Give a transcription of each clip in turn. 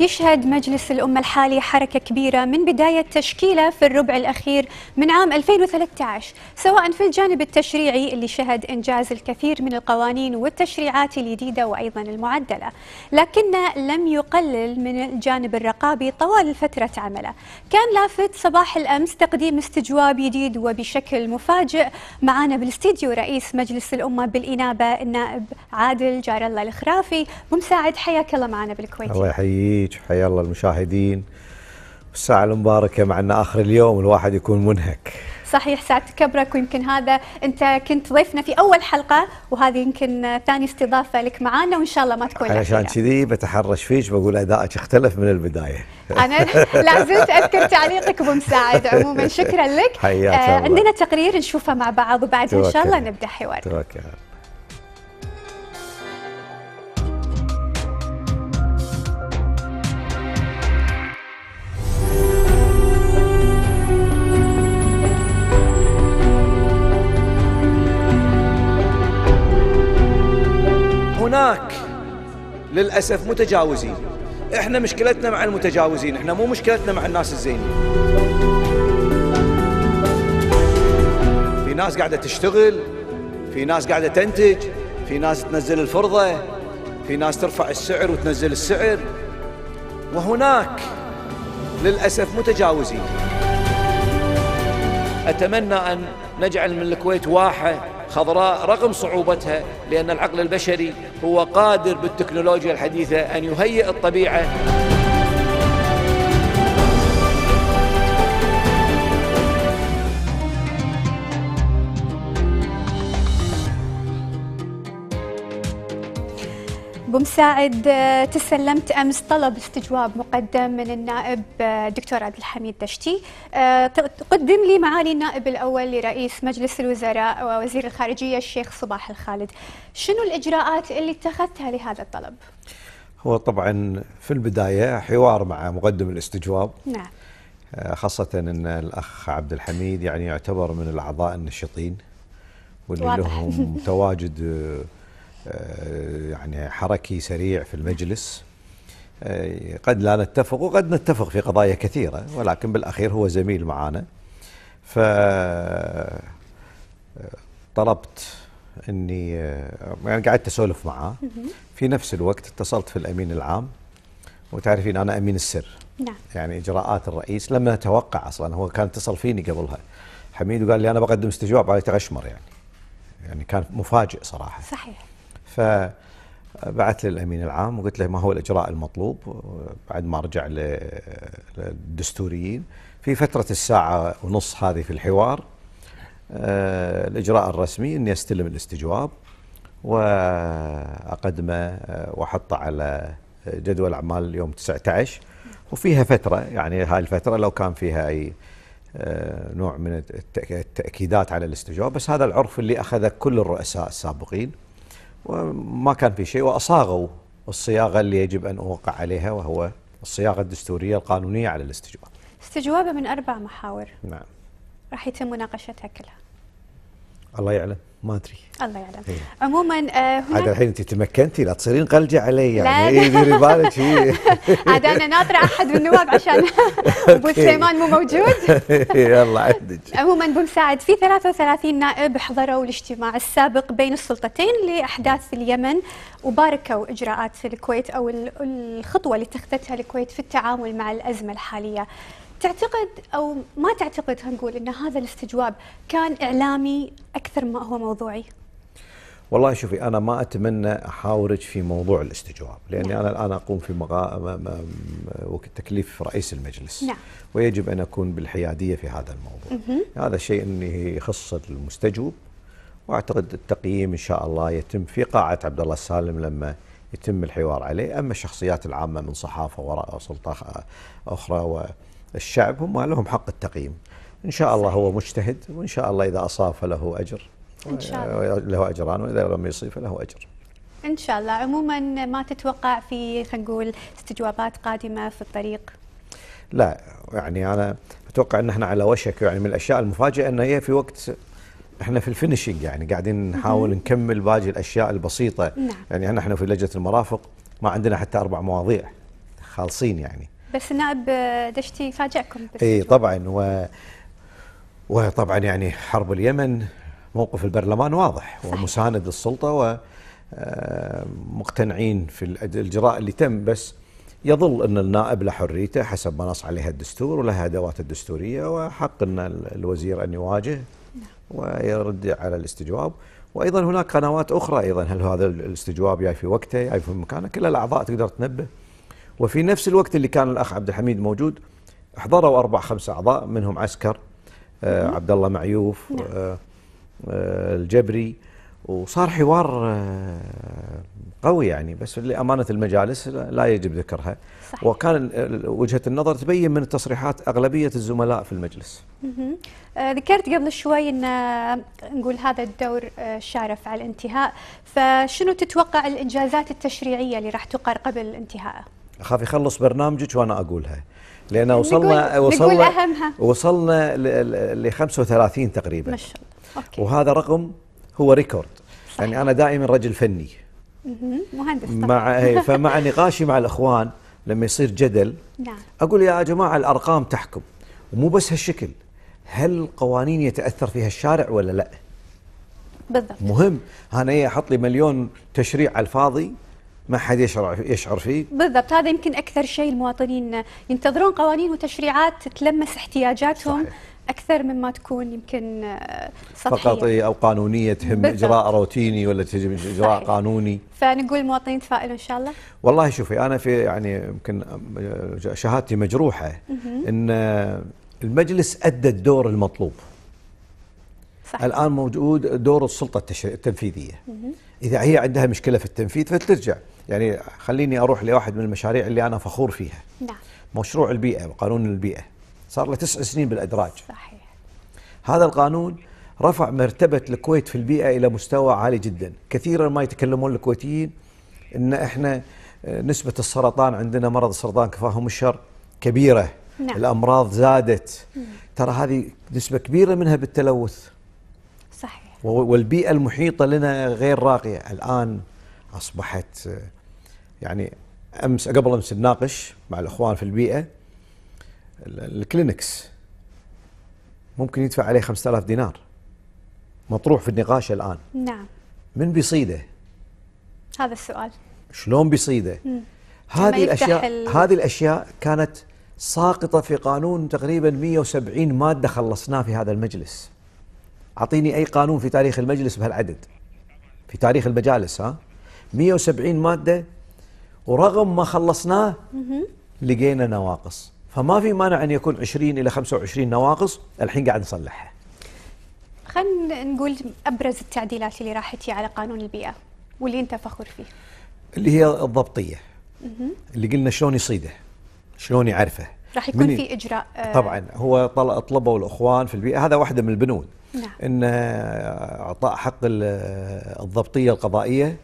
يشهد مجلس الأمة الحالي حركة كبيرة من بداية تشكيله في الربع الأخير من عام 2013 سواء في الجانب التشريعي اللي شهد إنجاز الكثير من القوانين والتشريعات الجديدة وأيضا المعدلة لكنه لم يقلل من الجانب الرقابي طوال فترة عمله كان لافت صباح الأمس تقديم استجواب جديد وبشكل مفاجئ معنا بالاستديو رئيس مجلس الأمة بالإنابة النائب عادل جار الله الخرافي ومساعد حياك الله معنا بالكويت الله يحييك فيك حيا الله المشاهدين الساعة المباركة مع أن آخر اليوم الواحد يكون منهك صحيح ساعة كبرك ويمكن هذا أنت كنت ضيفنا في أول حلقة وهذه يمكن ثاني استضافة لك معانا وإن شاء الله ما تكون علشان كذي بتحرش فيك بقول أدائك اختلف من البداية أنا لا زلت أذكر تعليقك أبو مساعد عموما شكرا لك حياك آه، الله. عندنا تقرير نشوفه مع بعض وبعدها إن شاء الله نبدأ حوار توكل. للأسف متجاوزين احنا مشكلتنا مع المتجاوزين احنا مو مشكلتنا مع الناس الزينين في ناس قاعدة تشتغل في ناس قاعدة تنتج في ناس تنزل الفرضة في ناس ترفع السعر وتنزل السعر وهناك للأسف متجاوزين أتمنى أن نجعل من الكويت واحة خضراء رغم صعوبتها لأن العقل البشري هو قادر بالتكنولوجيا الحديثة أن يهيئ الطبيعة بمساعد آه، تسلمت امس طلب استجواب مقدم من النائب الدكتور آه، عبد الحميد دشتي آه، قدم لي معالي النائب الاول لرئيس مجلس الوزراء ووزير الخارجيه الشيخ صباح الخالد شنو الاجراءات اللي اتخذتها لهذا الطلب هو طبعا في البدايه حوار مع مقدم الاستجواب نعم خاصه ان الاخ عبد الحميد يعني يعتبر من الاعضاء النشطين واللي لهم تواجد آه، يعني حركي سريع في المجلس آه، قد لا نتفق وقد نتفق في قضايا كثيرة ولكن بالأخير هو زميل معانا فطلبت آه، اني يعني قعدت اسولف معاه في نفس الوقت اتصلت في الامين العام وتعرفين انا امين السر نعم يعني اجراءات الرئيس لم اتوقع اصلا هو كان اتصل فيني قبلها حميد وقال لي انا بقدم استجواب على تغشمر يعني يعني كان مفاجئ صراحه صحيح فبعثت للامين العام وقلت له ما هو الاجراء المطلوب بعد ما رجع للدستوريين في فتره الساعه ونص هذه في الحوار آه، الاجراء الرسمي اني استلم الاستجواب واقدمه آه، واحطه على جدول اعمال يوم 19 وفيها فتره يعني هاي الفتره لو كان فيها اي آه، نوع من التاكيدات على الاستجواب بس هذا العرف اللي اخذه كل الرؤساء السابقين وما كان في شيء وأصاغوا الصياغة اللي يجب أن أوقع عليها وهو الصياغة الدستورية القانونية على الاستجواب استجوابه من أربع محاور نعم راح يتم مناقشتها كلها الله يعلم ما ادري الله يعلم هي. إيه. عموما آه، هناك عاد الحين انت تمكنتي لا تصيرين قلجه علي يعني اي ديري بالك عاد انا ناطره احد من النواب عشان ابو سليمان مو موجود يلا إيه، عندك عموما ابو مساعد في 33 نائب حضروا الاجتماع السابق بين السلطتين لاحداث اليمن وباركوا اجراءات الكويت او الخطوه اللي اتخذتها الكويت في التعامل مع الازمه الحاليه تعتقد او ما تعتقد هنقول ان هذا الاستجواب كان اعلامي اكثر ما هو موضوعي؟ والله شوفي انا ما اتمنى احاورج في موضوع الاستجواب لاني نعم. انا الان اقوم في مغا... تكليف رئيس المجلس نعم. ويجب ان اكون بالحياديه في هذا الموضوع مه. هذا شيء يخص المستجوب واعتقد التقييم ان شاء الله يتم في قاعه عبد الله السالم لما يتم الحوار عليه اما الشخصيات العامه من صحافه وراء وسلطه اخرى و... الشعب هم لهم حق التقييم إن شاء الله هو مجتهد وإن شاء الله إذا أصاب فله أجر إن شاء الله له أجران وإذا لم يصيب فله أجر إن شاء الله عموما ما تتوقع في خلينا نقول استجوابات قادمة في الطريق لا يعني أنا أتوقع أن احنا على وشك يعني من الأشياء المفاجئة أن هي إيه، في وقت احنا في الفينشينج يعني قاعدين نحاول نكمل باقي الاشياء البسيطه نعم. يعني احنا في لجنه المرافق ما عندنا حتى اربع مواضيع خالصين يعني بس النائب آه، دشتي فاجئكم اي طبعا و وطبعا يعني حرب اليمن موقف البرلمان واضح صحيح. ومساند للسلطة ومقتنعين آه، في الإجراء اللي تم بس يظل أن النائب له حريته حسب ما نص عليها الدستور ولها أدوات الدستورية وحق أن الوزير أن يواجه نعم. ويرد على الاستجواب وأيضا هناك قنوات أخرى أيضا هل هذا الاستجواب جاي في وقته جاي في مكانه كل الأعضاء تقدر تنبه وفي نفس الوقت اللي كان الأخ عبد الحميد موجود حضروا أربع خمس أعضاء منهم عسكر آه عبد الله معيوف نعم. آه آه الجبري وصار حوار آه، قوي يعني بس لأمانة المجالس لا يجب ذكرها صحيح. وكان وجهة النظر تبين من تصريحات أغلبية الزملاء في المجلس آه، ذكرت قبل شوي أن آه، نقول هذا الدور شارف على الانتهاء فشنو تتوقع الإنجازات التشريعية اللي راح تقر قبل انتهائه؟ اخاف يخلص برنامجك وانا اقولها لان وصلنا وصلنا وصلنا ل 35 تقريبا ما شاء الله أوكي. وهذا رقم هو ريكورد صحيح. يعني انا دائما رجل فني مهندس طبعا. مع إيه، فمع نقاشي مع الاخوان لما يصير جدل نعم. اقول يا جماعه الارقام تحكم ومو بس هالشكل هل القوانين يتاثر فيها الشارع ولا لا بالضبط مهم انا إيه، احط لي مليون تشريع على الفاضي ما حد يشعر يشعر فيه بالضبط هذا يمكن اكثر شيء المواطنين ينتظرون قوانين وتشريعات تلمس احتياجاتهم صحيح. اكثر مما تكون يمكن سطحيه آه، فقط او قانونيه تهم بالضبط. اجراء روتيني ولا تجي اجراء صحيح. قانوني فنقول المواطنين تفائلوا ان شاء الله والله شوفي انا في يعني يمكن آه، شهادتي مجروحه ان آه، المجلس ادى الدور المطلوب صحيح. الآن موجود دور السلطة التنفيذية مم. إذا هي عندها مشكلة في التنفيذ فترجع يعني خليني أروح لواحد من المشاريع اللي أنا فخور فيها نعم. مشروع البيئة قانون البيئة صار له تسع سنين بالإدراج صحيح هذا القانون رفع مرتبة الكويت في البيئة إلى مستوى عالي جدا كثيرا ما يتكلمون الكويتيين أن إحنا آه، نسبة السرطان عندنا مرض السرطان كفاهم الشر كبيرة نعم. الأمراض زادت مم. ترى هذه نسبة كبيرة منها بالتلوث والبيئة المحيطة لنا غير راقية الآن أصبحت آه، يعني أمس قبل أمس نناقش مع الإخوان في البيئة الكلينكس ممكن يدفع عليه 5000 دينار مطروح في النقاش الآن نعم من بيصيده؟ هذا السؤال شلون بيصيده؟ هذه الأشياء هذه الأشياء كانت ساقطة في قانون تقريبا 170 مادة خلصناه في هذا المجلس أعطيني أي قانون في تاريخ المجلس بهالعدد في تاريخ المجالس ها 170 مادة ورغم ما خلصناه لقينا نواقص فما في مانع أن يكون 20 إلى 25 نواقص الحين قاعد نصلحها خلينا نقول أبرز التعديلات اللي راحت على قانون البيئة واللي أنت فخور فيه اللي هي الضبطية اللي قلنا شلون يصيده شلون يعرفه راح يكون في إجراء آه، طبعا هو طلبوا الأخوان في البيئة هذا واحدة من البنود نعم. ان اعطاء حق الضبطيه القضائيه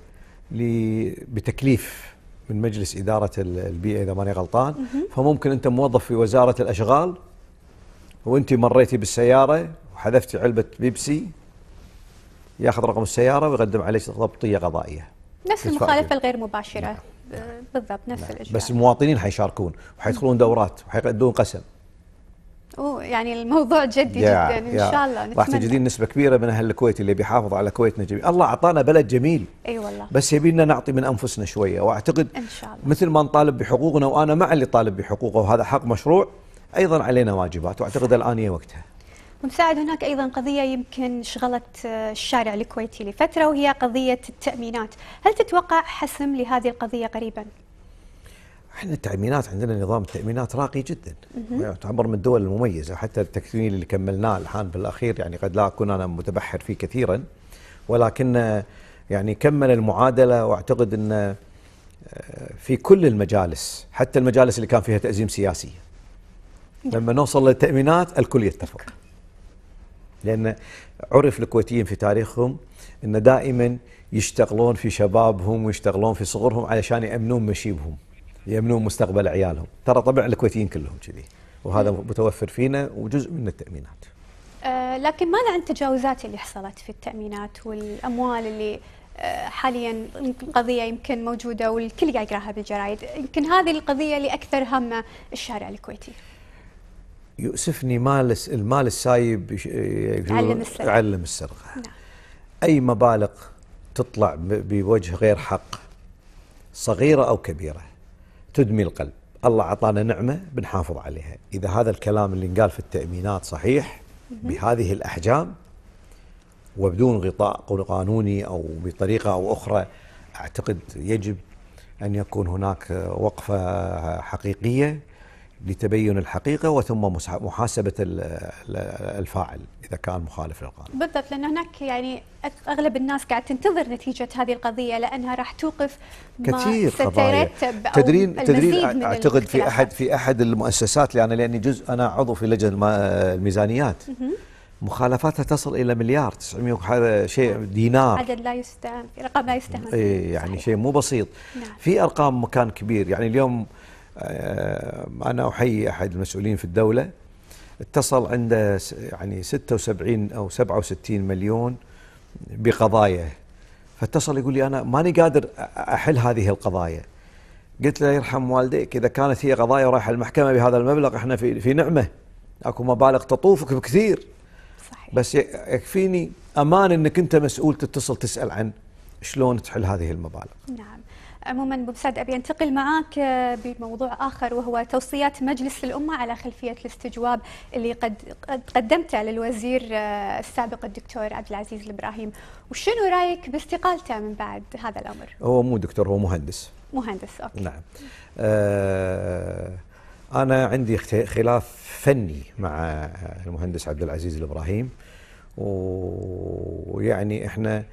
بتكليف من مجلس اداره البيئه اذا ماني غلطان فممكن انت موظف في وزاره الاشغال وانت مريتي بالسياره وحذفتي علبه بيبسي ياخذ رقم السياره ويقدم عليك ضبطيه قضائيه نفس المخالفه الغير مباشره نعم. بالضبط نفس نعم. بس المواطنين حيشاركون وحيدخلون دورات وحيقدمون قسم اوه يعني الموضوع جدي yeah, جدا ان ان شاء الله راح تجدين نسبه كبيره من اهل الكويت اللي بيحافظ على كويتنا جميل الله اعطانا بلد جميل اي أيوة والله بس يبينا نعطي من انفسنا شويه واعتقد ان شاء الله مثل ما نطالب بحقوقنا وانا مع اللي طالب بحقوقه وهذا حق مشروع ايضا علينا واجبات واعتقد الان هي وقتها ومساعد هناك ايضا قضيه يمكن شغلت الشارع الكويتي لفتره وهي قضيه التامينات هل تتوقع حسم لهذه القضيه قريبا احنا التامينات عندنا نظام التامينات راقي جدا تعبر من الدول المميزه حتى التكوين اللي كملناه الحان بالاخير يعني قد لا اكون انا متبحر فيه كثيرا ولكن يعني كمل المعادله واعتقد ان آه، في كل المجالس حتى المجالس اللي كان فيها تازيم سياسي نعم. لما نوصل للتامينات الكل يتفق نعم. لان عرف الكويتيين في تاريخهم ان دائما يشتغلون في شبابهم ويشتغلون في صغرهم علشان يامنون مشيبهم يمنون مستقبل عيالهم ترى طبعا الكويتيين كلهم كذي وهذا متوفر فينا وجزء من التأمينات أه لكن ماذا عن التجاوزات اللي حصلت في التأمينات والأموال اللي آه، حاليا قضية يمكن موجودة والكل قاعد يقراها بالجرايد يمكن هذه القضية اللي أكثر همة الشارع الكويتي يؤسفني مال المال السايب يعلم آه، السرقة يعلم السرقة نعم. أي مبالغ تطلع بوجه غير حق صغيرة أو كبيرة تدمي القلب الله أعطانا نعمة بنحافظ عليها إذا هذا الكلام اللي نقال في التأمينات صحيح بهذه الأحجام وبدون غطاء قانوني أو بطريقة أو أخرى أعتقد يجب أن يكون هناك وقفة حقيقية لتبين الحقيقة وثم محاسبة الفاعل إذا كان مخالف للقانون بالضبط لأن هناك يعني أغلب الناس قاعد تنتظر نتيجة هذه القضية لأنها راح توقف كثير قضايا تدرين تدرين أعتقد في أحد في أحد المؤسسات لأن لأني جزء أنا عضو في لجنة الميزانيات مخالفاتها تصل إلى مليار 900 هذا شيء نعم. دينار عدد لا يستهان رقم لا يستهان إيه يعني شيء مو بسيط نعم. في أرقام مكان كبير يعني اليوم آه، أنا أحيي أحد المسؤولين في الدولة اتصل عنده يعني 76 أو 67 مليون بقضايا فاتصل يقول لي أنا ماني قادر أحل هذه القضايا قلت له يرحم والديك إذا كانت هي قضايا رايحة المحكمة بهذا المبلغ احنا في, في نعمة أكو مبالغ تطوفك بكثير صحيح. بس يكفيني أمان أنك أنت مسؤول تتصل تسأل عن شلون تحل هذه المبالغ نعم عموما ابو ابي انتقل معاك آه، بموضوع اخر وهو توصيات مجلس الامه على خلفيه الاستجواب اللي قد قدمته للوزير آه، السابق الدكتور عبد العزيز الابراهيم، وشنو رايك باستقالته من بعد هذا الامر؟ هو مو دكتور هو مهندس مهندس اوكي نعم. آه انا عندي خلاف فني مع آه، المهندس عبد العزيز الابراهيم ويعني احنا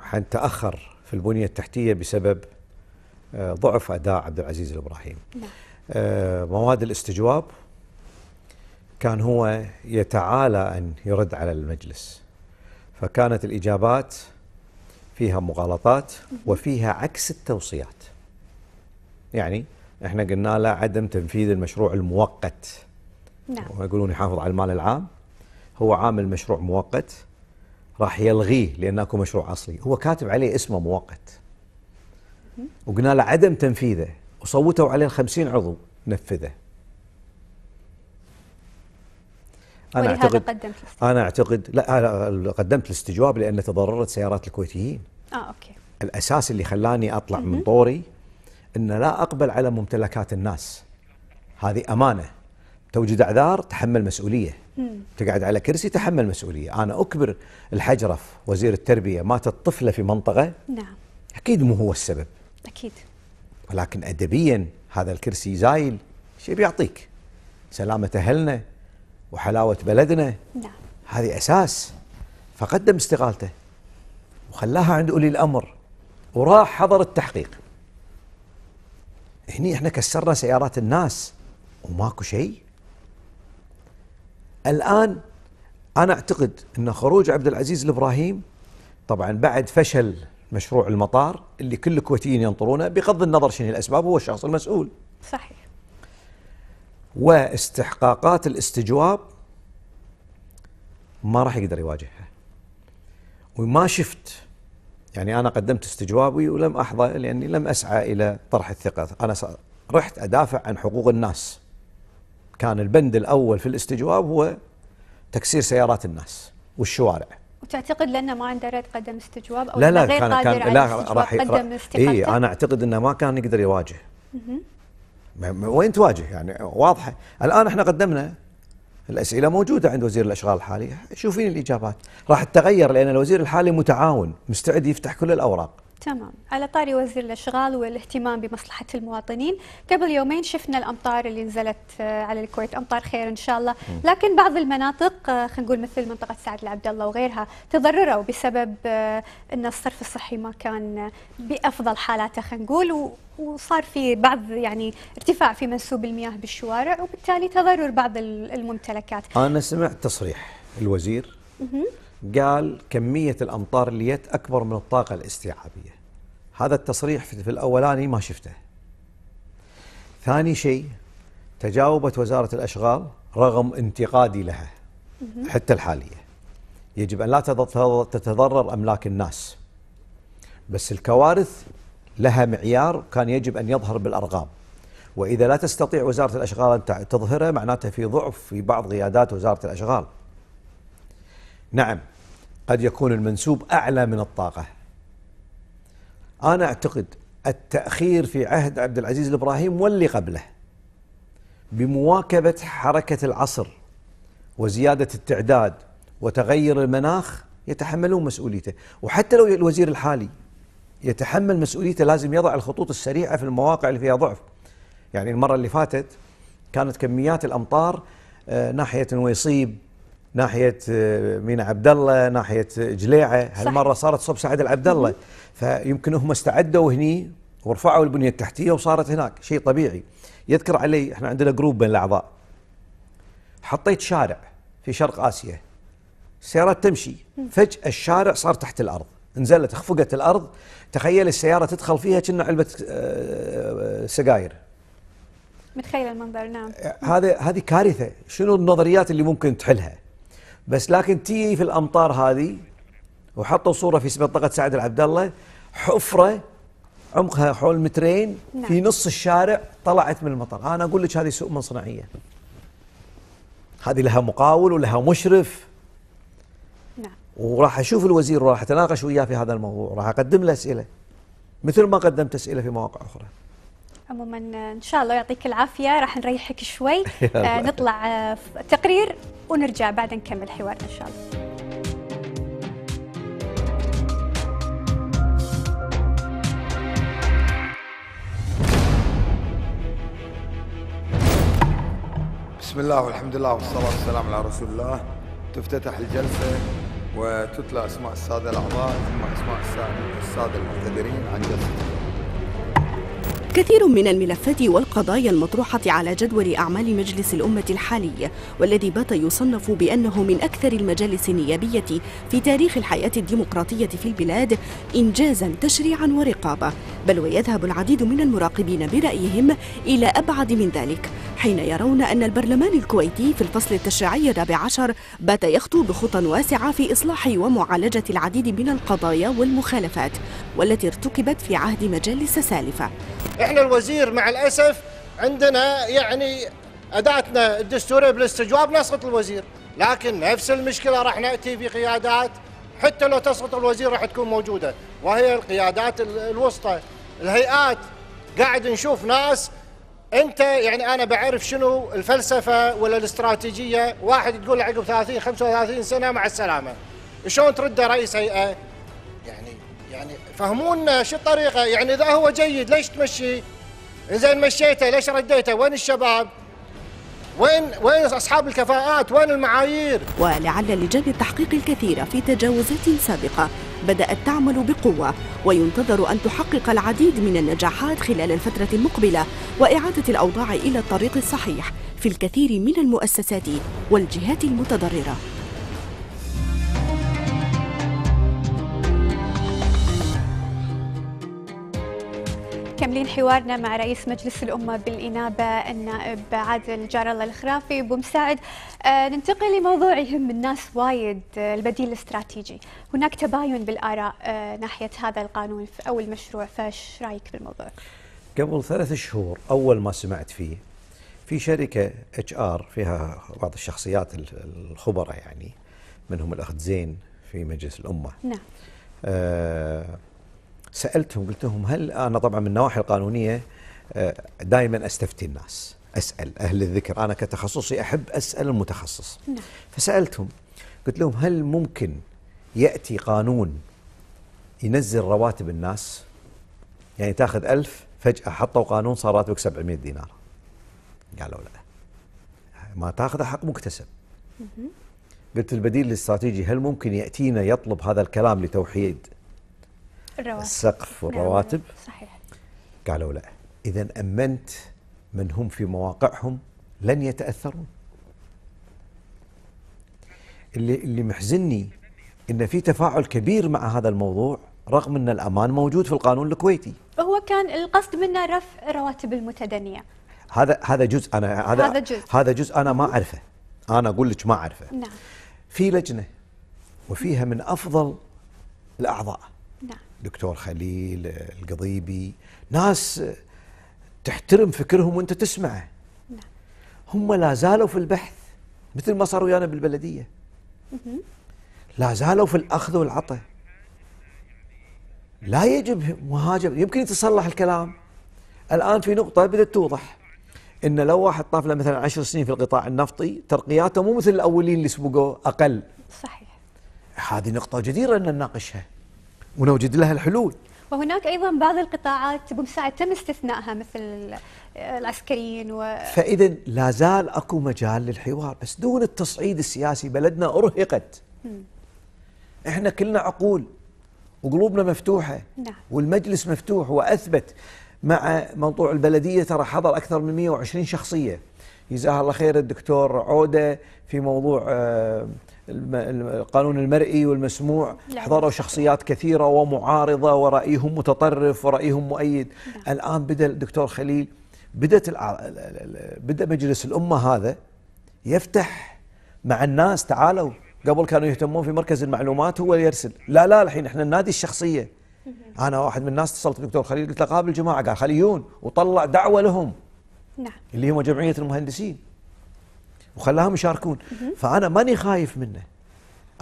حنتاخر في البنيه التحتيه بسبب آه، ضعف اداء عبد العزيز الابراهيم نعم. آه، مواد الاستجواب كان هو يتعالى ان يرد على المجلس فكانت الاجابات فيها مغالطات وفيها عكس التوصيات يعني احنا قلنا له عدم تنفيذ المشروع المؤقت نعم ويقولون يحافظ على المال العام هو عامل مشروع مؤقت راح يلغيه لان اكو مشروع اصلي هو كاتب عليه اسمه مؤقت وقلنا له عدم تنفيذه وصوتوا عليه 50 عضو نفذه انا اعتقد قدمت انا اعتقد لا أنا قدمت الاستجواب لان تضررت سيارات الكويتيين اه اوكي الاساس اللي خلاني اطلع من طوري ان لا اقبل على ممتلكات الناس هذه امانه توجد اعذار تحمل مسؤوليه تقعد على كرسي تحمل مسؤوليه انا اكبر الحجرف وزير التربيه ماتت طفله في منطقه نعم اكيد مو هو السبب أكيد ولكن أدبيا هذا الكرسي زايل شيء بيعطيك سلامة أهلنا وحلاوة بلدنا نعم هذه أساس فقدم استقالته وخلاها عند أولي الأمر وراح حضر التحقيق هني احنا كسرنا سيارات الناس وماكو شيء الآن أنا أعتقد أن خروج عبد العزيز الإبراهيم طبعا بعد فشل مشروع المطار اللي كل الكويتيين ينطرونه بغض النظر شنو الاسباب هو الشخص المسؤول. صحيح. واستحقاقات الاستجواب ما راح يقدر يواجهها. وما شفت يعني انا قدمت استجوابي ولم احظى لاني لم اسعى الى طرح الثقه، انا رحت ادافع عن حقوق الناس. كان البند الاول في الاستجواب هو تكسير سيارات الناس والشوارع. وتعتقد لانه ما عنده رد قدم استجواب او لا لا غير كان قادر كان لا راح قدم استقالته اي انا اعتقد انه ما كان يقدر يواجه وين تواجه يعني واضحه الان احنا قدمنا الاسئله موجوده عند وزير الاشغال الحالي شوفين الاجابات راح تتغير لان الوزير الحالي متعاون مستعد يفتح كل الاوراق تمام على طاري وزير الاشغال والاهتمام بمصلحه المواطنين قبل يومين شفنا الامطار اللي نزلت آه، على الكويت امطار خير ان شاء الله لكن بعض المناطق آه، خلينا نقول مثل منطقه سعد العبد الله وغيرها تضرروا بسبب آه، ان الصرف الصحي ما كان بافضل حالاته خلينا نقول وصار في بعض يعني ارتفاع في منسوب المياه بالشوارع وبالتالي تضرر بعض الممتلكات انا سمعت تصريح الوزير قال كمية الأمطار اللي جت أكبر من الطاقة الاستيعابية هذا التصريح في الأولاني ما شفته ثاني شيء تجاوبت وزارة الأشغال رغم انتقادي لها حتى الحالية يجب أن لا تتضرر أملاك الناس بس الكوارث لها معيار كان يجب أن يظهر بالأرقام وإذا لا تستطيع وزارة الأشغال أن تظهره معناته في ضعف في بعض قيادات وزارة الأشغال نعم قد يكون المنسوب أعلى من الطاقة أنا أعتقد التأخير في عهد عبد العزيز الإبراهيم واللي قبله بمواكبة حركة العصر وزيادة التعداد وتغير المناخ يتحملون مسؤوليته وحتى لو الوزير الحالي يتحمل مسؤوليته لازم يضع الخطوط السريعة في المواقع اللي فيها ضعف يعني المرة اللي فاتت كانت كميات الأمطار آه، ناحية ويصيب ناحيه آه، مينا عبد الله ناحيه آه، جليعه هالمره صارت صوب سعد العبد الله فيمكن هم استعدوا هني ورفعوا البنيه التحتيه وصارت هناك شيء طبيعي يذكر علي احنا عندنا جروب بين الاعضاء حطيت شارع في شرق اسيا السيارات تمشي فجاه الشارع صار تحت الارض نزلت خفقت الارض تخيل السياره تدخل فيها كنا علبه آه، سجاير متخيل المنظر نعم هذا هذه كارثه شنو النظريات اللي ممكن تحلها بس لكن تي في الامطار هذه وحطوا صوره في منطقه سعد العبد الله حفره عمقها حول مترين نعم. في نص الشارع طلعت من المطر انا اقول لك هذه سوء مصنعيه هذه لها مقاول ولها مشرف نعم وراح اشوف الوزير وراح اتناقش وياه في هذا الموضوع راح اقدم له اسئله مثل ما قدمت اسئله في مواقع اخرى عموما ان شاء الله يعطيك العافيه راح نريحك شوي آه نطلع آه تقرير ونرجع بعد نكمل حوارنا ان شاء الله بسم الله والحمد لله والصلاة والسلام على رسول الله تفتتح الجلسة وتتلى أسماء السادة الأعضاء ثم أسماء السادة المعتذرين عن جلسة كثير من الملفات والقضايا المطروحة على جدول أعمال مجلس الأمة الحالي والذي بات يصنف بأنه من أكثر المجالس النيابية في تاريخ الحياة الديمقراطية في البلاد إنجازا تشريعا ورقابة بل ويذهب العديد من المراقبين برأيهم إلى أبعد من ذلك حين يرون أن البرلمان الكويتي في الفصل التشريعي الرابع عشر بات يخطو بخطى واسعة في إصلاح ومعالجة العديد من القضايا والمخالفات والتي ارتكبت في عهد مجالس سالفة احنا الوزير مع الاسف عندنا يعني اداتنا الدستوريه بالاستجواب نسقط الوزير لكن نفس المشكله راح ناتي بقيادات حتى لو تسقط الوزير راح تكون موجوده وهي القيادات الوسطى الهيئات قاعد نشوف ناس انت يعني انا بعرف شنو الفلسفه ولا الاستراتيجيه واحد تقول عقب 30 35 سنه مع السلامه شلون ترده رئيس هيئه يعني فهمونا شو الطريقه يعني اذا هو جيد ليش تمشي؟ زين مشيته ليش رديته؟ وين الشباب؟ وين وين اصحاب الكفاءات؟ وين المعايير؟ ولعل لجان التحقيق الكثيره في تجاوزات سابقه بدات تعمل بقوه وينتظر ان تحقق العديد من النجاحات خلال الفتره المقبله واعاده الاوضاع الى الطريق الصحيح في الكثير من المؤسسات والجهات المتضرره. مكملين حوارنا مع رئيس مجلس الأمة بالإنابة النائب عادل جار الله الخرافي أبو مساعد آه، ننتقل لموضوع يهم الناس وايد آه، البديل الاستراتيجي هناك تباين بالآراء آه، ناحية هذا القانون أو المشروع فايش رأيك بالموضوع؟ قبل ثلاث شهور أول ما سمعت فيه في شركة اتش ار فيها بعض الشخصيات الخبراء يعني منهم الأخت زين في مجلس الأمة نعم سالتهم قلت لهم هل انا طبعا من النواحي القانونيه آه، دائما استفتي الناس اسال اهل الذكر انا كتخصصي احب اسال المتخصص نعم. فسالتهم قلت لهم هل ممكن ياتي قانون ينزل رواتب الناس يعني تاخذ ألف فجاه حطوا قانون صار راتبك 700 دينار قالوا لا ما تاخذه حق مكتسب قلت البديل الاستراتيجي هل ممكن ياتينا يطلب هذا الكلام لتوحيد الرواتب السقف والرواتب نعم، صحيح قالوا لا إذا أمنت من هم في مواقعهم لن يتأثرون اللي اللي محزني ان في تفاعل كبير مع هذا الموضوع رغم ان الامان موجود في القانون الكويتي. هو كان القصد منه رفع رواتب المتدنيه. هذا هذا جزء انا هذا هذا جزء, هذا جزء انا ما اعرفه. انا اقول لك ما اعرفه. نعم. في لجنه وفيها من افضل الاعضاء دكتور خليل القضيبي ناس تحترم فكرهم وانت تسمعه نعم. هم لا زالوا في البحث مثل ما صار ويانا بالبلديه لا زالوا في الاخذ والعطاء لا يجب مهاجم يمكن يتصلح الكلام الان في نقطه بدات توضح ان لو واحد طاف له مثلا 10 سنين في القطاع النفطي ترقياته مو مثل الاولين اللي سبقوه اقل صحيح هذه نقطه جديره ان نناقشها ونوجد لها الحلول وهناك ايضا بعض القطاعات بمساعد تم استثنائها مثل العسكريين و فاذا لا زال اكو مجال للحوار بس دون التصعيد السياسي بلدنا ارهقت م. احنا كلنا عقول وقلوبنا مفتوحه نعم. والمجلس مفتوح واثبت مع موضوع البلديه ترى حضر اكثر من 120 شخصيه جزاه الله خير الدكتور عوده في موضوع آه، القانون المرئي والمسموع نعم. حضروا شخصيات كثيره ومعارضه ورايهم متطرف ورايهم مؤيد لا. نعم. الان بدا الدكتور خليل بدات بدا مجلس الامه هذا يفتح مع الناس تعالوا قبل كانوا يهتمون في مركز المعلومات هو يرسل لا لا الحين احنا النادي الشخصيه انا واحد من الناس اتصلت بالدكتور خليل قلت له قابل جماعه قال خليون وطلع دعوه لهم نعم اللي هم جمعيه المهندسين وخلاهم يشاركون فانا ماني خايف منه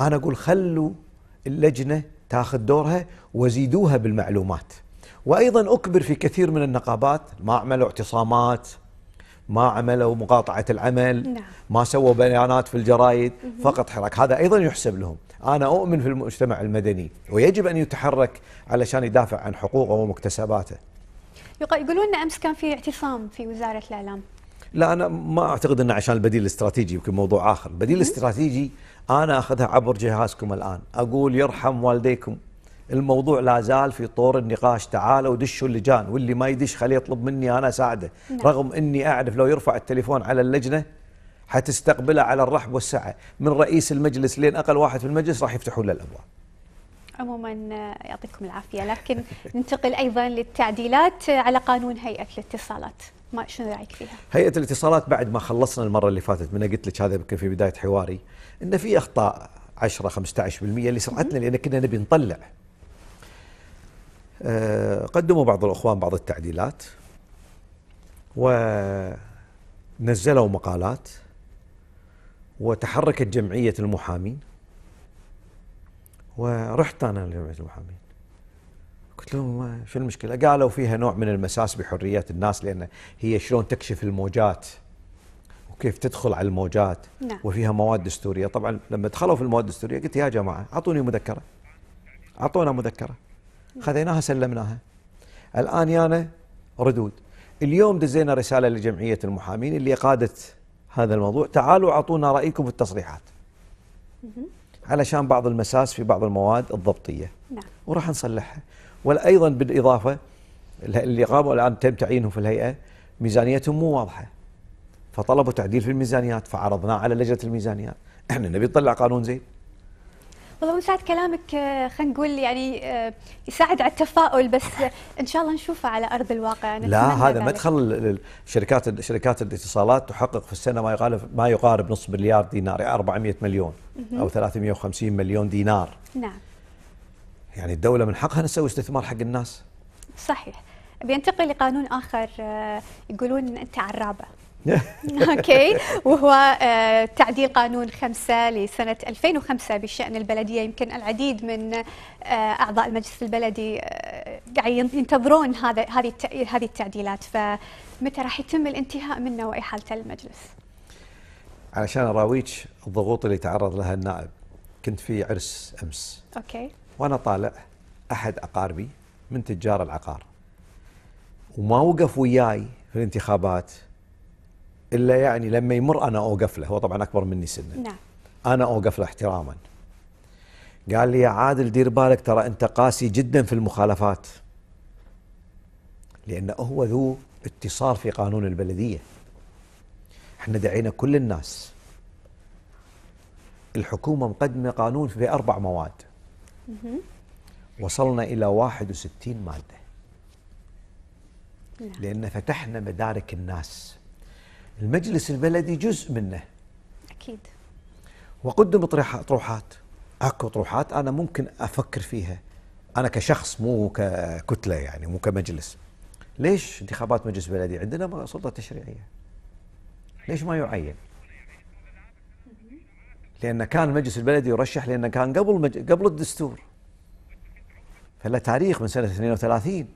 انا اقول خلوا اللجنه تاخذ دورها وزيدوها بالمعلومات وايضا اكبر في كثير من النقابات ما عملوا اعتصامات ما عملوا مقاطعه العمل نعم. ما سووا بيانات في الجرايد مم. فقط حراك هذا ايضا يحسب لهم انا اؤمن في المجتمع المدني ويجب ان يتحرك علشان يدافع عن حقوقه ومكتسباته يقولون امس كان في اعتصام في وزاره الاعلام لا انا ما اعتقد انه عشان البديل الاستراتيجي يمكن موضوع اخر، البديل الاستراتيجي انا اخذها عبر جهازكم الان، اقول يرحم والديكم الموضوع لا زال في طور النقاش تعالوا دشوا اللجان واللي ما يدش خليه يطلب مني انا اساعده نعم. رغم اني اعرف لو يرفع التليفون على اللجنه حتستقبله على الرحب والسعه من رئيس المجلس لين اقل واحد في المجلس راح يفتحوا له الابواب عموما آه، يعطيكم العافيه لكن ننتقل ايضا للتعديلات آه، على قانون هيئه الاتصالات ما شنو رايك فيها؟ هيئه الاتصالات بعد ما خلصنا المره اللي فاتت من قلت لك هذا يمكن في بدايه حواري ان في اخطاء 10 15% اللي سرعتنا لان كنا نبي نطلع آه، قدموا بعض الاخوان بعض التعديلات ونزلوا مقالات وتحركت جمعيه المحامين ورحت انا لجمعيه المحامين قلت لهم شو المشكله؟ قالوا فيها نوع من المساس بحريه الناس لان هي شلون تكشف الموجات وكيف تدخل على الموجات نعم. وفيها مواد دستوريه طبعا لما دخلوا في المواد الدستوريه قلت يا جماعه اعطوني مذكره اعطونا مذكره خذيناها سلمناها الان يانا ردود اليوم دزينا رساله لجمعيه المحامين اللي قادت هذا الموضوع تعالوا اعطونا رايكم في التصريحات علشان بعض المساس في بعض المواد الضبطيه نعم وراح نصلحها وايضا بالاضافه اللي قاموا الان تم تعيينهم في الهيئه ميزانيتهم مو واضحه فطلبوا تعديل في الميزانيات فعرضناه على لجنه الميزانيات احنا نبي نطلع قانون زين والله سعد كلامك آه، خلينا نقول يعني آه، يساعد على التفاؤل بس ان شاء الله نشوفه على ارض الواقع لا هذا مدخل شركات شركات الاتصالات تحقق في السنه ما يقارب ما يقارب نصف مليار دينار يعني 400 مليون او 350 مليون دينار نعم يعني الدوله من حقها نسوي استثمار حق الناس صحيح بينتقل لقانون اخر آه، يقولون انت عرابه اوكي وهو آه، تعديل قانون خمسة لسنة 2005 بشأن البلدية يمكن العديد من آه، أعضاء المجلس البلدي آه، قاعد ينتظرون هذا هذه هذه التعديلات فمتى راح يتم الانتهاء منه وإحالته للمجلس؟ علشان أراويك الضغوط اللي تعرض لها النائب كنت في عرس أمس أوكي وأنا طالع أحد أقاربي من تجار العقار وما وقف وياي في الانتخابات الا يعني لما يمر انا اوقف له هو طبعا اكبر مني سنا نعم انا اوقف له احتراما قال لي يا عادل دير بالك ترى انت قاسي جدا في المخالفات لانه هو ذو اتصال في قانون البلديه احنا دعينا كل الناس الحكومه مقدمه قانون في اربع مواد وصلنا الى 61 ماده نعم. لان فتحنا مدارك الناس المجلس البلدي جزء منه أكيد وقدم طروحات اكو طروحات انا ممكن افكر فيها انا كشخص مو ككتله يعني مو كمجلس ليش انتخابات مجلس بلدي عندنا سلطه تشريعيه ليش ما يعين لان كان المجلس البلدي يرشح لان كان قبل مج... قبل الدستور فله تاريخ من سنه 32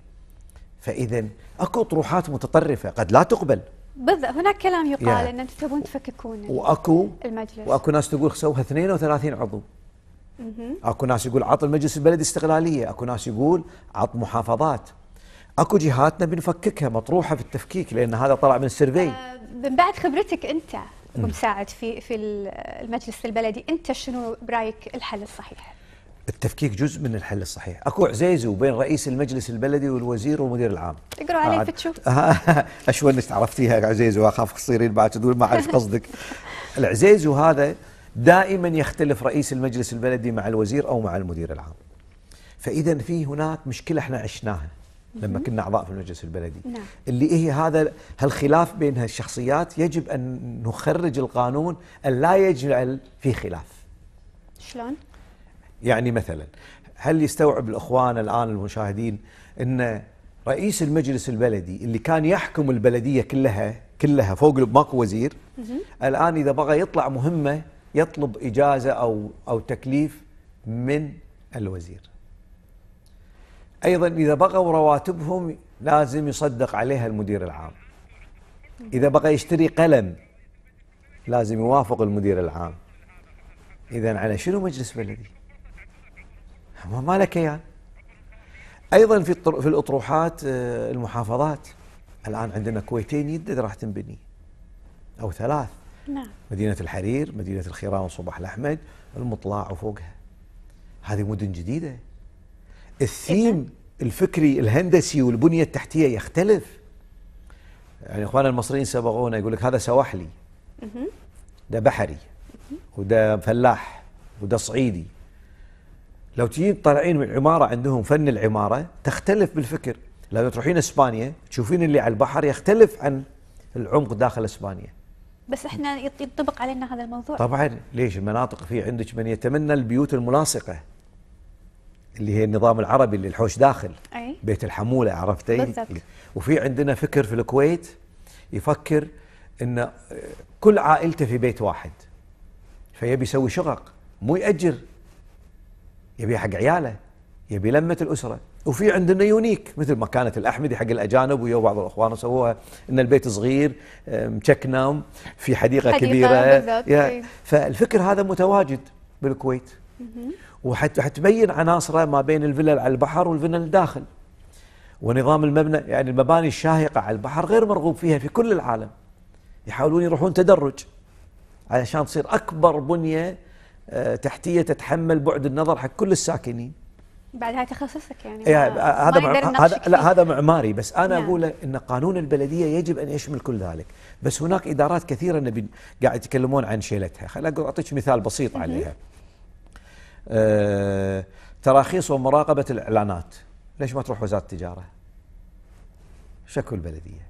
فاذا اكو طروحات متطرفه قد لا تقبل بالضبط هناك كلام يقال yeah. ان انتم تبون تفككون واكو المجلس واكو ناس تقول سوها 32 عضو اكو ناس يقول عط المجلس البلدي استقلاليه، اكو ناس يقول عط محافظات. اكو جهاتنا بنفككها مطروحه في التفكيك لان هذا طلع من السرفي آه من بعد خبرتك انت مساعد في في المجلس البلدي، انت شنو برايك الحل الصحيح؟ التفكيك جزء من الحل الصحيح اكو عزيزي وبين رئيس المجلس البلدي والوزير والمدير العام اقرا عليه آه، فتشوف اشو انك عرفتيها عزيزي واخاف تصيرين بعد تقول ما اعرف قصدك العزيزي هذا دائما يختلف رئيس المجلس البلدي مع الوزير او مع المدير العام فاذا في هناك مشكله احنا عشناها لما كنا اعضاء في المجلس البلدي نعم. اللي هي هذا هالخلاف بين هالشخصيات يجب ان نخرج القانون ان لا يجعل في خلاف شلون يعني مثلا هل يستوعب الإخوان الآن المشاهدين أن رئيس المجلس البلدي اللي كان يحكم البلدية كلها كلها فوق ماكو وزير الآن إذا بغى يطلع مهمة يطلب إجازة أو, أو تكليف من الوزير أيضا إذا بغوا رواتبهم لازم يصدق عليها المدير العام إذا بغى يشتري قلم لازم يوافق المدير العام إذا على شنو مجلس بلدي؟ ما لك يعني ايضا في في الاطروحات آه، المحافظات الان عندنا كويتين يدد راح تنبني او ثلاث نعم مدينه الحرير مدينه الخيران وصباح الاحمد المطلع وفوقها هذه مدن جديده الثيم الفكري الهندسي والبنيه التحتيه يختلف يعني اخواننا المصريين سبقونا يقول لك هذا سواحلي ده بحري وده فلاح وده صعيدي لو تجين طالعين من العماره عندهم فن العماره تختلف بالفكر لو تروحين اسبانيا تشوفين اللي على البحر يختلف عن العمق داخل اسبانيا بس احنا ينطبق علينا هذا الموضوع طبعا ليش المناطق في عندك من يتمنى البيوت الملاصقه اللي هي النظام العربي اللي الحوش داخل أي؟ بيت الحموله عرفتي وفي عندنا فكر في الكويت يفكر ان آه، كل عائلته في بيت واحد فيبي يسوي شقق مو ياجر يبي حق عياله يبي لمة الأسرة وفي عندنا يونيك مثل ما كانت الأحمدي حق الأجانب ويا بعض الأخوان سووها إن البيت صغير مشكنا في حديقة, حديقة كبيرة إيه. فالفكر هذا متواجد بالكويت وحتبين عناصره ما بين الفلل على البحر والفلل الداخل ونظام المبنى يعني المباني الشاهقة على البحر غير مرغوب فيها في كل العالم يحاولون يروحون تدرج علشان تصير أكبر بنية آه، تحتيه تتحمل بعد النظر حق كل الساكنين بعد هاي تخصصك يعني, يعني هذا هذا لا هذا معماري بس انا نعم. اقول ان قانون البلديه يجب ان يشمل كل ذلك بس هناك ادارات كثيره نبي قاعد يتكلمون عن شيلتها خليني اعطيك مثال بسيط عليها آه تراخيص ومراقبه الاعلانات ليش ما تروح وزاره التجاره شكو البلديه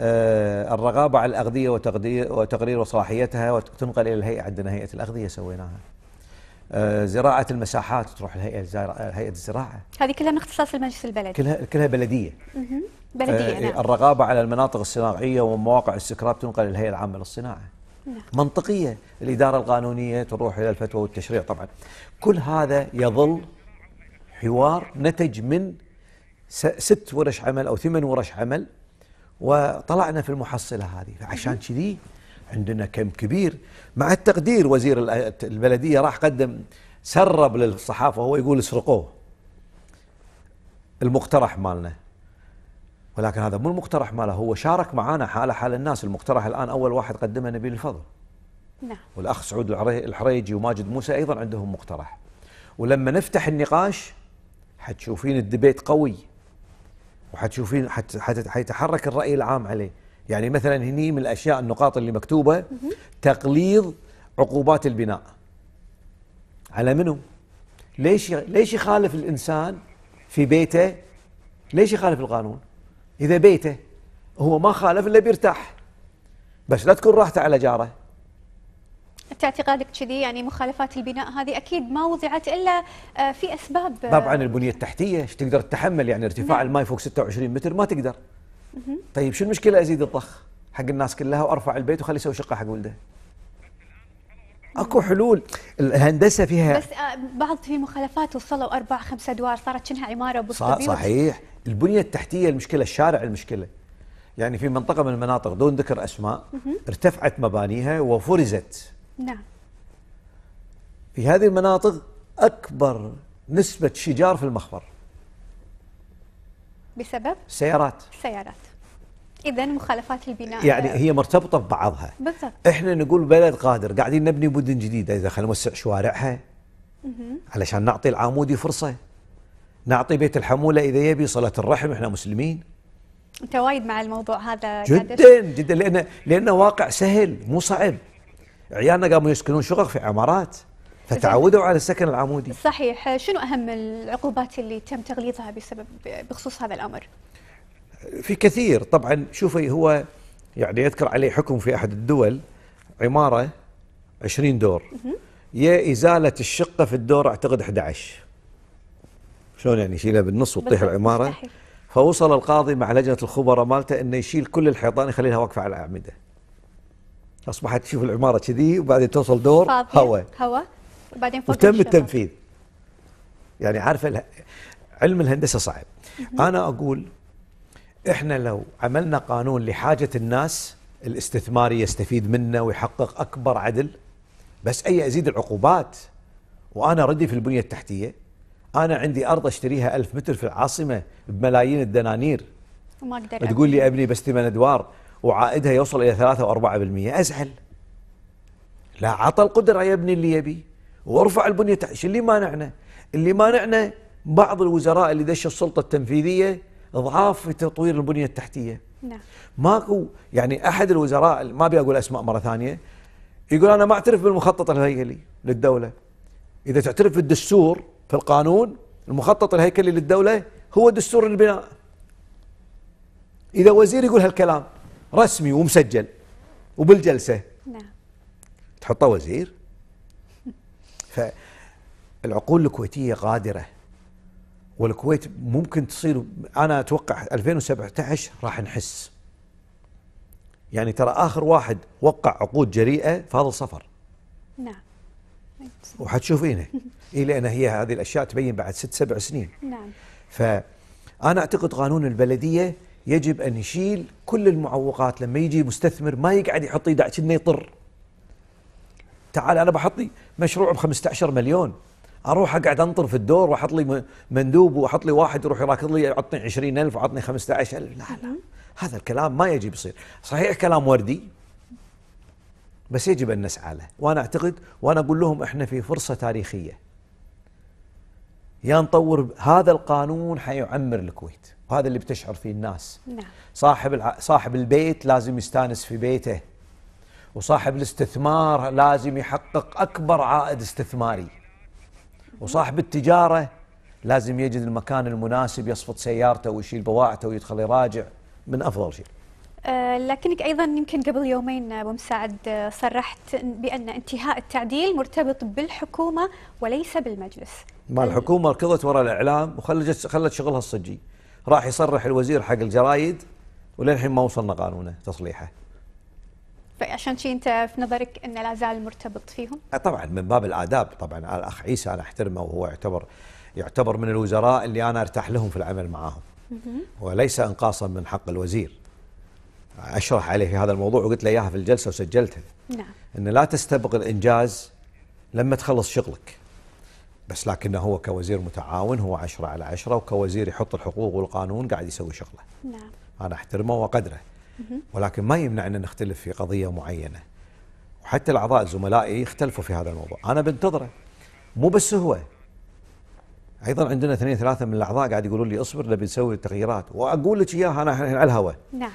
آه، الرغابة على الأغذية وتقرير صلاحيتها وتنقل إلى الهيئة عندنا هيئة الأغذية سويناها آه، زراعة المساحات تروح الهيئة هيئة الزراعة هذه كلها من اختصاص المجلس البلدي كلها كلها بلدية بلدية آه، نعم. الرغابة على المناطق الصناعية ومواقع السكراب تنقل للهيئة العامة للصناعة نعم. منطقية الإدارة القانونية تروح إلى الفتوى والتشريع طبعا كل هذا يظل حوار نتج من ست ورش عمل أو ثمان ورش عمل وطلعنا في المحصلة هذه عشان كذي عندنا كم كبير مع التقدير وزير البلدية راح قدم سرب للصحافة وهو يقول اسرقوه المقترح مالنا ولكن هذا مو المقترح ماله هو شارك معانا حالة حال الناس المقترح الآن أول واحد قدمه نبيل الفضل نعم والأخ سعود الحريجي وماجد موسى أيضا عندهم مقترح ولما نفتح النقاش حتشوفين الدبيت قوي وحتشوفين حت حيتحرك الراي العام عليه يعني مثلا هني من الاشياء النقاط اللي مكتوبه تقليض عقوبات البناء على منو ليش ليش يخالف الانسان في بيته ليش يخالف القانون اذا بيته هو ما خالف الا بيرتاح بس لا تكون راحته على جاره انت اعتقادك كذي يعني مخالفات البناء هذه اكيد ما وضعت الا آه، في اسباب طبعا البنيه التحتيه ايش تقدر تتحمل يعني ارتفاع نعم. الماي فوق 26 متر ما تقدر طيب شو المشكله ازيد الضخ حق الناس كلها وارفع البيت وخليه يسوي شقه حق ولده اكو حلول الهندسه فيها بس آه، بعض في مخالفات وصلوا اربع خمسة ادوار صارت شنها عماره بوسط صحيح البنيه التحتيه المشكله الشارع المشكله يعني في منطقه من المناطق دون ذكر اسماء ارتفعت مبانيها وفرزت نعم في هذه المناطق أكبر نسبة شجار في المخبر بسبب؟ سيارات سيارات إذا مخالفات البناء يعني هي مرتبطة ببعضها بالضبط إحنا نقول بلد قادر قاعدين نبني مدن جديدة إذا خلينا نوسع شوارعها علشان نعطي العامودي فرصة نعطي بيت الحمولة إذا يبي صلة الرحم إحنا مسلمين أنت وايد مع الموضوع هذا جدا جدا لأنه لأنه واقع سهل مو صعب عيالنا قاموا يسكنون شقق في عمارات فتعودوا على السكن العمودي صحيح شنو اهم العقوبات اللي تم تغليظها بسبب بخصوص هذا الامر في كثير طبعا شوفي هو يعني يذكر عليه حكم في احد الدول عماره 20 دور يا ازاله الشقه في الدور اعتقد 11 شلون يعني يشيلها بالنص وتطيح العماره مستحيل. فوصل القاضي مع لجنه الخبراء مالته انه يشيل كل الحيطان يخليها واقفه على الاعمده اصبحت تشوف العماره كذي وبعدين توصل دور هواء هواء وبعدين فوق وتم التنفيذ يعني عارفه علم الهندسه صعب انا اقول احنا لو عملنا قانون لحاجه الناس الاستثماري يستفيد منه ويحقق اكبر عدل بس اي ازيد العقوبات وانا ردي في البنيه التحتيه انا عندي ارض اشتريها ألف متر في العاصمه بملايين الدنانير وما اقدر تقول لي ابني بس ثمان ادوار وعائدها يوصل إلى 3 و4% أزعل لا عطى القدرة يبني اللي يبي وارفع البنية شو اللي مانعنا اللي مانعنا بعض الوزراء اللي دش السلطة التنفيذية ضعاف في تطوير البنية التحتية نعم ماكو يعني أحد الوزراء ما أبي أقول أسماء مرة ثانية يقول أنا ما أعترف بالمخطط الهيكلي للدولة إذا تعترف بالدستور في القانون المخطط الهيكلي للدولة هو دستور البناء إذا وزير يقول هالكلام رسمي ومسجل وبالجلسة نعم تحطه وزير فالعقول الكويتية قادرة والكويت ممكن تصير أنا أتوقع 2017 راح نحس يعني ترى آخر واحد وقع عقود جريئة فاضل صفر نعم وحتشوفينه إيه لأن هي هذه الأشياء تبين بعد ست سبع سنين نعم فأنا أعتقد قانون البلدية يجب ان يشيل كل المعوقات لما يجي مستثمر ما يقعد يحط ايده كأنه يطر تعال انا بحط لي مشروع ب 15 مليون اروح اقعد انطر في الدور واحط لي مندوب واحط لي واحد يروح يراكض لي يعطني 20000 وعطني 15000 لا لا نعم. هذا الكلام ما يجب يصير صحيح كلام وردي بس يجب ان نسعى له وانا اعتقد وانا اقول لهم احنا في فرصه تاريخيه يا نطور هذا القانون حيعمر الكويت وهذا اللي بتشعر فيه الناس نعم. صاحب الع... صاحب البيت لازم يستانس في بيته وصاحب الاستثمار لازم يحقق اكبر عائد استثماري وصاحب التجاره لازم يجد المكان المناسب يصفط سيارته ويشيل بواعته ويدخل يراجع من افضل شيء آه، لكنك ايضا يمكن قبل يومين ابو مساعد آه، صرحت بان انتهاء التعديل مرتبط بالحكومه وليس بالمجلس. ما الحكومه ركضت وراء الاعلام وخلت خلت شغلها الصجي. راح يصرح الوزير حق الجرايد وللحين ما وصلنا قانونه تصليحه فعشان شي انت في نظرك انه لا زال مرتبط فيهم؟ أه، طبعا من باب الاداب طبعا الاخ عيسى انا احترمه وهو يعتبر يعتبر من الوزراء اللي انا ارتاح لهم في العمل معاهم. وليس انقاصا من حق الوزير. اشرح عليه في هذا الموضوع وقلت له اياها في الجلسه وسجلتها. نعم. انه لا تستبق الانجاز لما تخلص شغلك. بس لكنه هو كوزير متعاون هو عشرة على عشرة وكوزير يحط الحقوق والقانون قاعد يسوي شغله نعم أنا أحترمه وقدره ولكن ما يمنعنا نختلف في قضية معينة وحتى الأعضاء زملائي يختلفوا في هذا الموضوع أنا بنتظره مو بس هو ايضا عندنا اثنين ثلاثه من الاعضاء قاعد يقولون لي اصبر نبي نسوي التغييرات واقول لك اياها انا الحين على الهواء نعم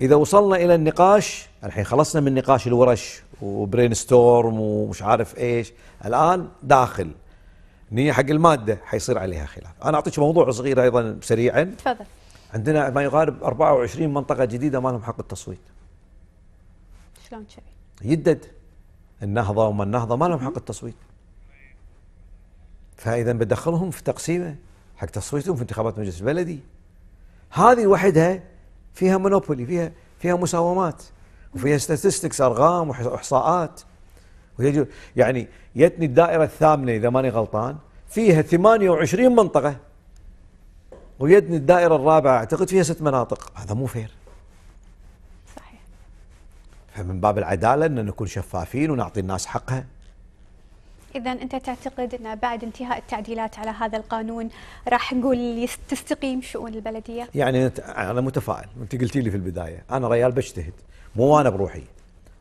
اذا وصلنا الى النقاش الحين خلصنا من نقاش الورش وبرين ستورم ومش عارف ايش الان داخل نية حق المادة حيصير عليها خلاف أنا أعطيك موضوع صغير أيضا سريعا تفضل عندنا ما يقارب 24 منطقة جديدة ما لهم حق التصويت شلون كذي؟ يدد النهضة وما النهضة ما لهم حق التصويت فإذا بدخلهم في تقسيمة حق تصويتهم في انتخابات مجلس البلدي هذه وحدها فيها مونوبولي فيها فيها مساومات وفيها ستاتستكس ارقام واحصاءات ويجب يعني يتني الدائرة الثامنة إذا ماني غلطان فيها 28 منطقة ويدني الدائرة الرابعة أعتقد فيها ست مناطق هذا مو فير صحيح فمن باب العدالة أن نكون شفافين ونعطي الناس حقها إذا أنت تعتقد أن بعد انتهاء التعديلات على هذا القانون راح نقول تستقيم شؤون البلدية؟ يعني أنا متفائل، أنت قلتي لي في البداية أنا ريال بجتهد مو أنا بروحي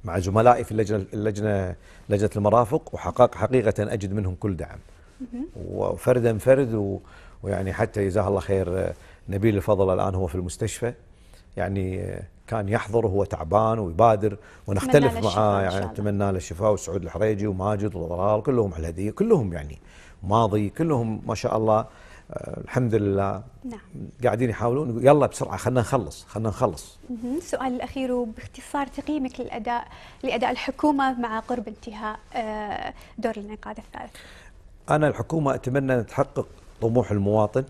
مع زملائي في اللجنه اللجنه لجنه المرافق وحقق حقيقه اجد منهم كل دعم وفردا فرد ويعني حتى جزاه الله خير نبيل الفضل الان هو في المستشفى يعني كان يحضر وهو تعبان ويبادر ونختلف معاه يعني نتمنى له الشفاء وسعود الحريجي وماجد وضلال كلهم على الهديه كلهم يعني ماضي كلهم ما شاء الله الحمد لله نعم. قاعدين يحاولون يلا بسرعه خلينا نخلص خلينا نخلص السؤال الاخير وباختصار تقييمك للاداء لاداء الحكومه مع قرب انتهاء آه، دور الانعقاد الثالث انا الحكومه اتمنى ان تحقق طموح المواطن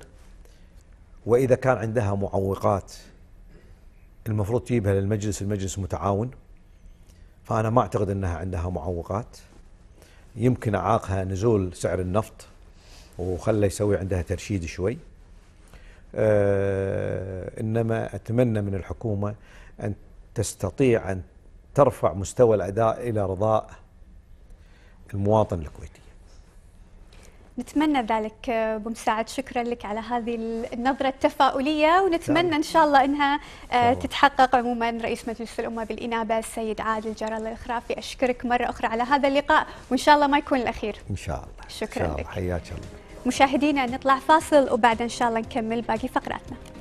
واذا كان عندها معوقات المفروض تجيبها للمجلس المجلس متعاون فانا ما اعتقد انها عندها معوقات يمكن اعاقها نزول سعر النفط وخلى يسوي عندها ترشيد شوي آه، إنما أتمنى من الحكومة أن تستطيع أن ترفع مستوى الأداء إلى رضاء المواطن الكويتي نتمنى ذلك ابو مساعد شكرا لك على هذه النظره التفاؤليه ونتمنى نعم. ان شاء الله انها آه، تتحقق عموما رئيس مجلس الامه بالانابه السيد عادل الله الخرافي اشكرك مره اخرى على هذا اللقاء وان شاء الله ما يكون الاخير ان شاء الله شكرا إن شاء الله. لك حياك الله مشاهدينا نطلع فاصل وبعد إن شاء الله نكمل باقي فقراتنا